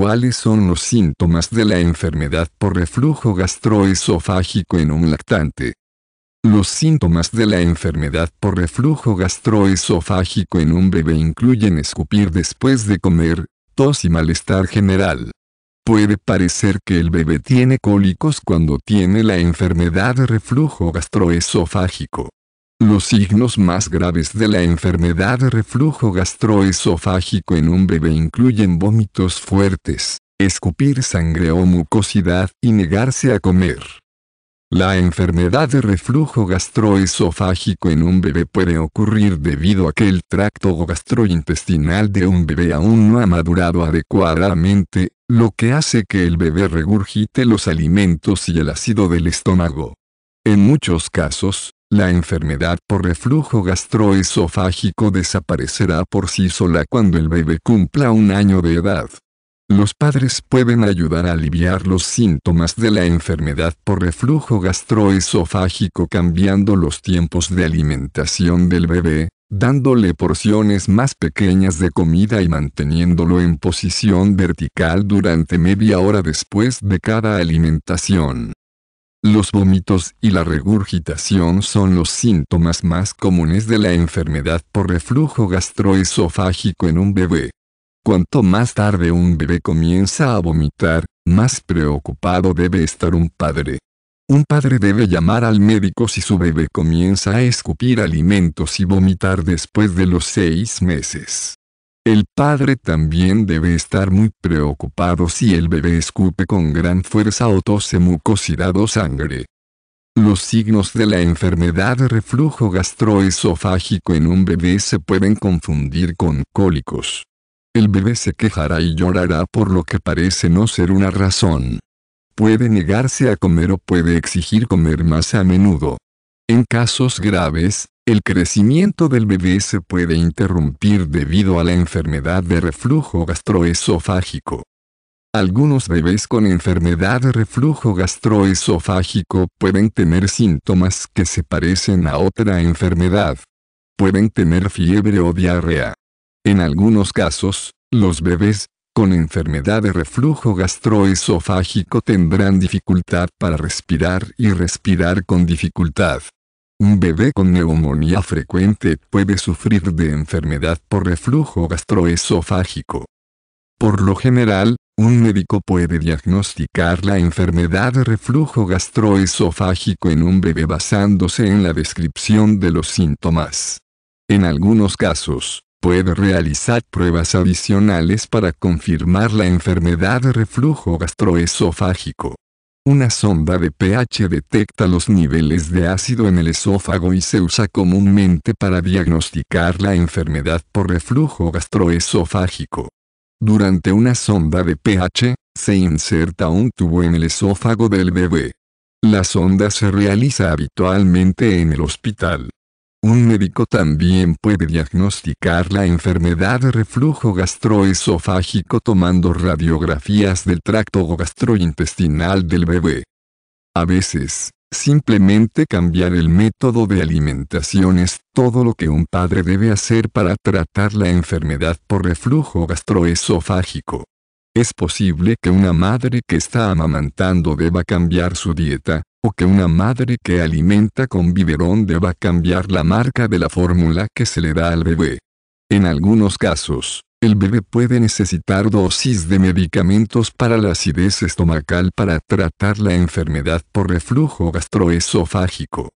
¿Cuáles son los síntomas de la enfermedad por reflujo gastroesofágico en un lactante? Los síntomas de la enfermedad por reflujo gastroesofágico en un bebé incluyen escupir después de comer, tos y malestar general. Puede parecer que el bebé tiene cólicos cuando tiene la enfermedad de reflujo gastroesofágico. Los signos más graves de la enfermedad de reflujo gastroesofágico en un bebé incluyen vómitos fuertes, escupir sangre o mucosidad y negarse a comer. La enfermedad de reflujo gastroesofágico en un bebé puede ocurrir debido a que el tracto gastrointestinal de un bebé aún no ha madurado adecuadamente, lo que hace que el bebé regurgite los alimentos y el ácido del estómago. En muchos casos, la enfermedad por reflujo gastroesofágico desaparecerá por sí sola cuando el bebé cumpla un año de edad. Los padres pueden ayudar a aliviar los síntomas de la enfermedad por reflujo gastroesofágico cambiando los tiempos de alimentación del bebé, dándole porciones más pequeñas de comida y manteniéndolo en posición vertical durante media hora después de cada alimentación. Los vómitos y la regurgitación son los síntomas más comunes de la enfermedad por reflujo gastroesofágico en un bebé. Cuanto más tarde un bebé comienza a vomitar, más preocupado debe estar un padre. Un padre debe llamar al médico si su bebé comienza a escupir alimentos y vomitar después de los seis meses. El padre también debe estar muy preocupado si el bebé escupe con gran fuerza o tose mucosidad o sangre. Los signos de la enfermedad reflujo gastroesofágico en un bebé se pueden confundir con cólicos. El bebé se quejará y llorará por lo que parece no ser una razón. Puede negarse a comer o puede exigir comer más a menudo. En casos graves, el crecimiento del bebé se puede interrumpir debido a la enfermedad de reflujo gastroesofágico. Algunos bebés con enfermedad de reflujo gastroesofágico pueden tener síntomas que se parecen a otra enfermedad. Pueden tener fiebre o diarrea. En algunos casos, los bebés con enfermedad de reflujo gastroesofágico tendrán dificultad para respirar y respirar con dificultad. Un bebé con neumonía frecuente puede sufrir de enfermedad por reflujo gastroesofágico. Por lo general, un médico puede diagnosticar la enfermedad de reflujo gastroesofágico en un bebé basándose en la descripción de los síntomas. En algunos casos, puede realizar pruebas adicionales para confirmar la enfermedad de reflujo gastroesofágico. Una sonda de pH detecta los niveles de ácido en el esófago y se usa comúnmente para diagnosticar la enfermedad por reflujo gastroesofágico. Durante una sonda de pH, se inserta un tubo en el esófago del bebé. La sonda se realiza habitualmente en el hospital. Un médico también puede diagnosticar la enfermedad reflujo gastroesofágico tomando radiografías del tracto gastrointestinal del bebé. A veces, simplemente cambiar el método de alimentación es todo lo que un padre debe hacer para tratar la enfermedad por reflujo gastroesofágico. Es posible que una madre que está amamantando deba cambiar su dieta, o que una madre que alimenta con biberón deba cambiar la marca de la fórmula que se le da al bebé. En algunos casos, el bebé puede necesitar dosis de medicamentos para la acidez estomacal para tratar la enfermedad por reflujo gastroesofágico.